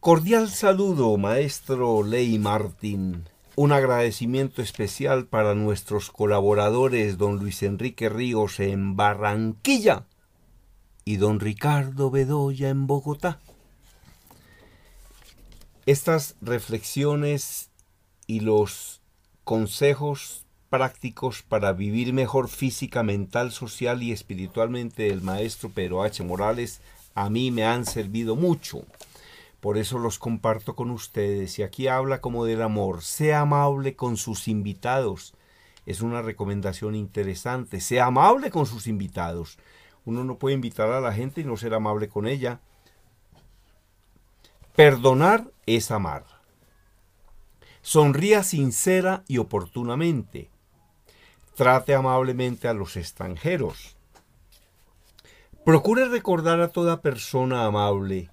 Cordial saludo, maestro Ley Martín. Un agradecimiento especial para nuestros colaboradores, don Luis Enrique Ríos en Barranquilla y don Ricardo Bedoya en Bogotá. Estas reflexiones y los consejos prácticos para vivir mejor física, mental, social y espiritualmente del maestro Pedro H. Morales a mí me han servido mucho. Por eso los comparto con ustedes y aquí habla como del amor. Sea amable con sus invitados. Es una recomendación interesante. Sea amable con sus invitados. Uno no puede invitar a la gente y no ser amable con ella. Perdonar es amar. Sonría sincera y oportunamente. Trate amablemente a los extranjeros. Procure recordar a toda persona amable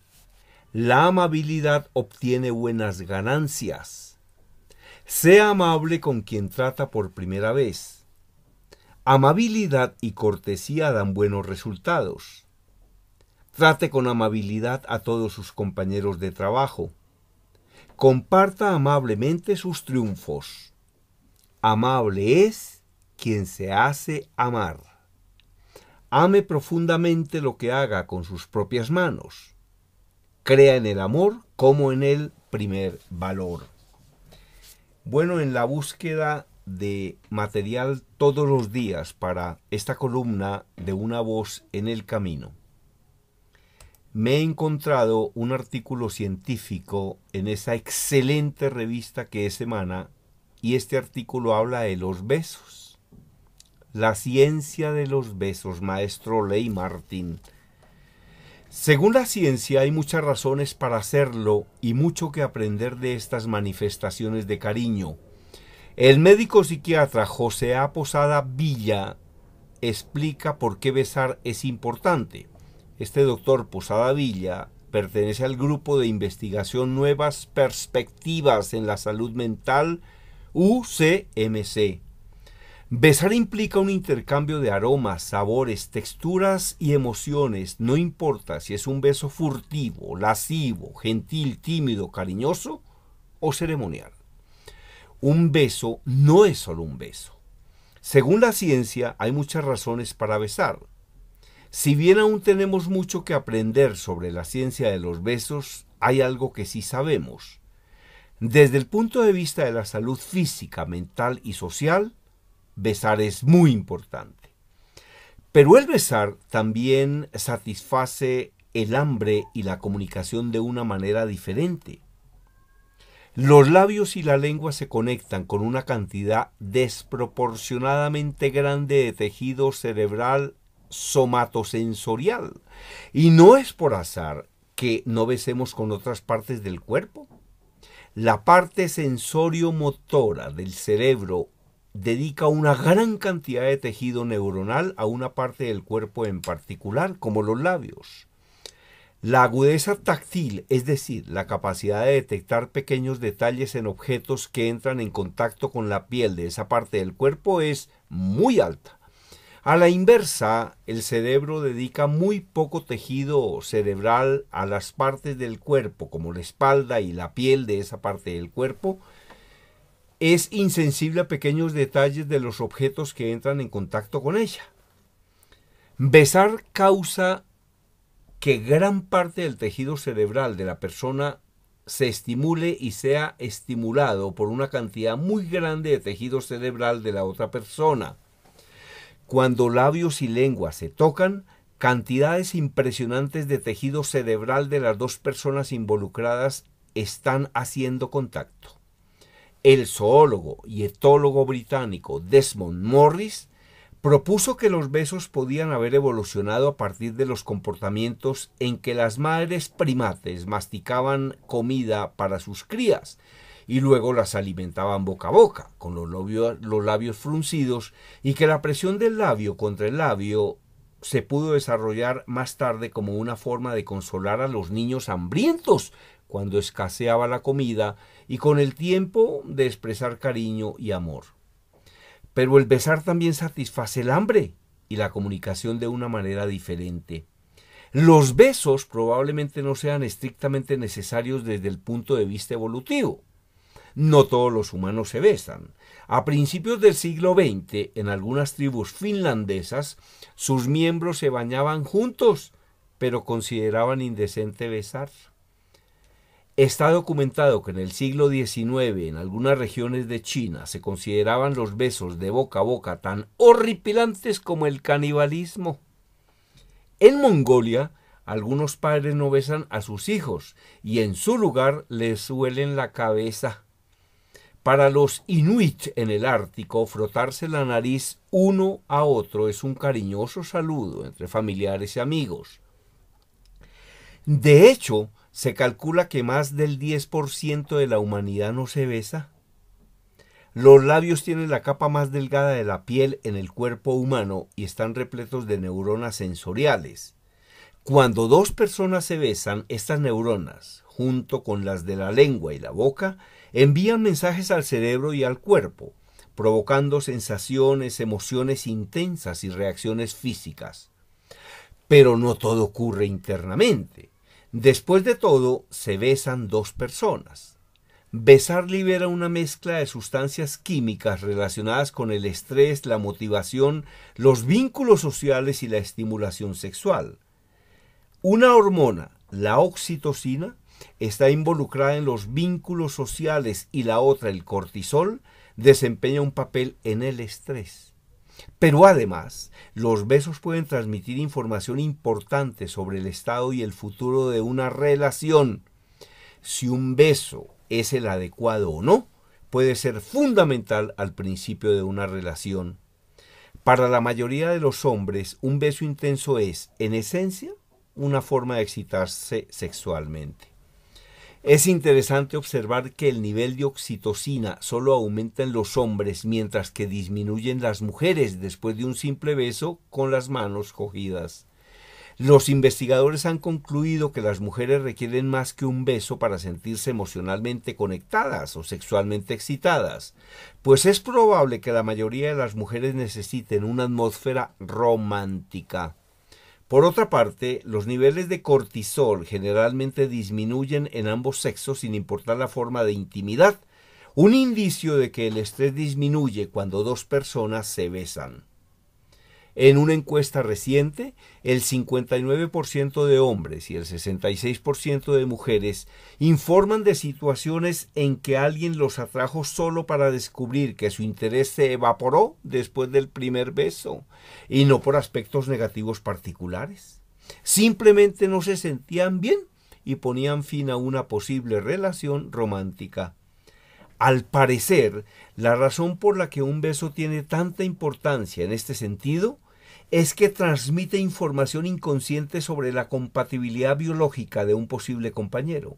la amabilidad obtiene buenas ganancias. Sea amable con quien trata por primera vez. Amabilidad y cortesía dan buenos resultados. Trate con amabilidad a todos sus compañeros de trabajo. Comparta amablemente sus triunfos. Amable es quien se hace amar. Ame profundamente lo que haga con sus propias manos Crea en el amor como en el primer valor. Bueno, en la búsqueda de material todos los días para esta columna de una voz en el camino, me he encontrado un artículo científico en esa excelente revista que es Semana y este artículo habla de los besos. La ciencia de los besos, maestro Ley Martín. Según la ciencia hay muchas razones para hacerlo y mucho que aprender de estas manifestaciones de cariño. El médico psiquiatra José A. Posada Villa explica por qué besar es importante. Este doctor Posada Villa pertenece al grupo de investigación Nuevas Perspectivas en la Salud Mental UCMC Besar implica un intercambio de aromas, sabores, texturas y emociones, no importa si es un beso furtivo, lascivo, gentil, tímido, cariñoso o ceremonial. Un beso no es solo un beso. Según la ciencia, hay muchas razones para besar. Si bien aún tenemos mucho que aprender sobre la ciencia de los besos, hay algo que sí sabemos. Desde el punto de vista de la salud física, mental y social, besar es muy importante. Pero el besar también satisface el hambre y la comunicación de una manera diferente. Los labios y la lengua se conectan con una cantidad desproporcionadamente grande de tejido cerebral somatosensorial. Y no es por azar que no besemos con otras partes del cuerpo. La parte sensorio-motora del cerebro dedica una gran cantidad de tejido neuronal a una parte del cuerpo en particular, como los labios. La agudeza táctil, es decir, la capacidad de detectar pequeños detalles en objetos que entran en contacto con la piel de esa parte del cuerpo, es muy alta. A la inversa, el cerebro dedica muy poco tejido cerebral a las partes del cuerpo, como la espalda y la piel de esa parte del cuerpo, es insensible a pequeños detalles de los objetos que entran en contacto con ella. Besar causa que gran parte del tejido cerebral de la persona se estimule y sea estimulado por una cantidad muy grande de tejido cerebral de la otra persona. Cuando labios y lengua se tocan, cantidades impresionantes de tejido cerebral de las dos personas involucradas están haciendo contacto. El zoólogo y etólogo británico Desmond Morris propuso que los besos podían haber evolucionado a partir de los comportamientos en que las madres primates masticaban comida para sus crías y luego las alimentaban boca a boca, con los labios, fruncidos, y que la presión del labio contra el labio se pudo desarrollar más tarde como una forma de consolar a los niños hambrientos cuando escaseaba la comida y con el tiempo de expresar cariño y amor. Pero el besar también satisface el hambre y la comunicación de una manera diferente. Los besos probablemente no sean estrictamente necesarios desde el punto de vista evolutivo. No todos los humanos se besan. A principios del siglo XX, en algunas tribus finlandesas, sus miembros se bañaban juntos, pero consideraban indecente besar. Está documentado que en el siglo XIX en algunas regiones de China se consideraban los besos de boca a boca tan horripilantes como el canibalismo. En Mongolia, algunos padres no besan a sus hijos y en su lugar les suelen la cabeza. Para los inuit en el Ártico, frotarse la nariz uno a otro es un cariñoso saludo entre familiares y amigos. De hecho, se calcula que más del 10% de la humanidad no se besa. Los labios tienen la capa más delgada de la piel en el cuerpo humano y están repletos de neuronas sensoriales. Cuando dos personas se besan, estas neuronas, junto con las de la lengua y la boca, envían mensajes al cerebro y al cuerpo, provocando sensaciones, emociones intensas y reacciones físicas. Pero no todo ocurre internamente. Después de todo, se besan dos personas. Besar libera una mezcla de sustancias químicas relacionadas con el estrés, la motivación, los vínculos sociales y la estimulación sexual. Una hormona, la oxitocina, está involucrada en los vínculos sociales y la otra, el cortisol, desempeña un papel en el estrés. Pero además, los besos pueden transmitir información importante sobre el estado y el futuro de una relación. Si un beso es el adecuado o no, puede ser fundamental al principio de una relación. Para la mayoría de los hombres, un beso intenso es, en esencia, una forma de excitarse sexualmente. Es interesante observar que el nivel de oxitocina solo aumenta en los hombres mientras que disminuyen las mujeres después de un simple beso con las manos cogidas. Los investigadores han concluido que las mujeres requieren más que un beso para sentirse emocionalmente conectadas o sexualmente excitadas, pues es probable que la mayoría de las mujeres necesiten una atmósfera romántica. Por otra parte, los niveles de cortisol generalmente disminuyen en ambos sexos sin importar la forma de intimidad, un indicio de que el estrés disminuye cuando dos personas se besan. En una encuesta reciente, el 59% de hombres y el 66% de mujeres informan de situaciones en que alguien los atrajo solo para descubrir que su interés se evaporó después del primer beso y no por aspectos negativos particulares. Simplemente no se sentían bien y ponían fin a una posible relación romántica. Al parecer, la razón por la que un beso tiene tanta importancia en este sentido es que transmite información inconsciente sobre la compatibilidad biológica de un posible compañero.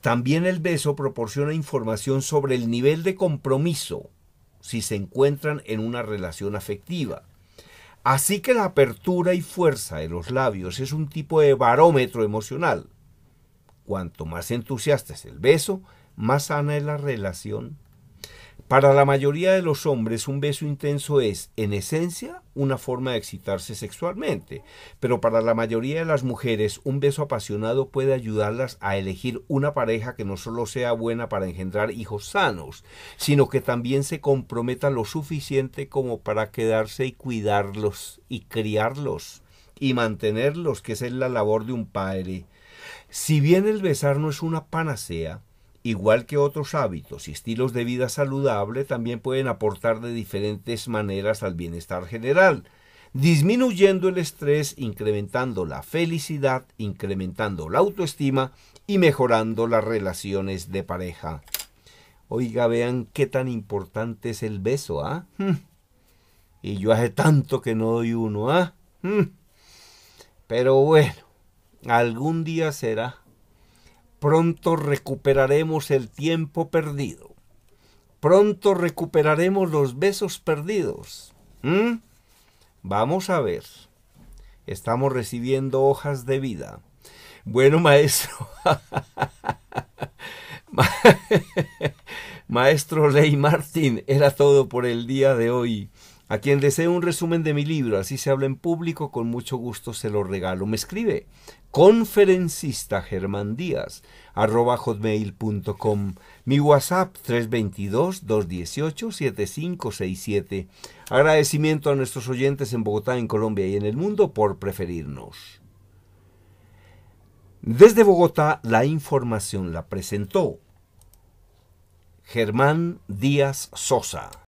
También el beso proporciona información sobre el nivel de compromiso si se encuentran en una relación afectiva. Así que la apertura y fuerza de los labios es un tipo de barómetro emocional. Cuanto más entusiasta es el beso, más sana es la relación para la mayoría de los hombres, un beso intenso es, en esencia, una forma de excitarse sexualmente, pero para la mayoría de las mujeres, un beso apasionado puede ayudarlas a elegir una pareja que no solo sea buena para engendrar hijos sanos, sino que también se comprometa lo suficiente como para quedarse y cuidarlos y criarlos y mantenerlos, que es la labor de un padre. Si bien el besar no es una panacea, igual que otros hábitos y estilos de vida saludable, también pueden aportar de diferentes maneras al bienestar general, disminuyendo el estrés, incrementando la felicidad, incrementando la autoestima y mejorando las relaciones de pareja. Oiga, vean qué tan importante es el beso, ¿ah? Hmm. Y yo hace tanto que no doy uno, ¿ah? Hmm. Pero bueno, algún día será, Pronto recuperaremos el tiempo perdido. Pronto recuperaremos los besos perdidos. ¿Mm? Vamos a ver. Estamos recibiendo hojas de vida. Bueno, maestro. maestro Ley Martín, era todo por el día de hoy. A quien desee un resumen de mi libro, así se habla en público, con mucho gusto se lo regalo. Me escribe conferencista germán díaz hotmail.com mi whatsapp 322 218 7567 agradecimiento a nuestros oyentes en Bogotá en Colombia y en el mundo por preferirnos desde Bogotá la información la presentó Germán Díaz Sosa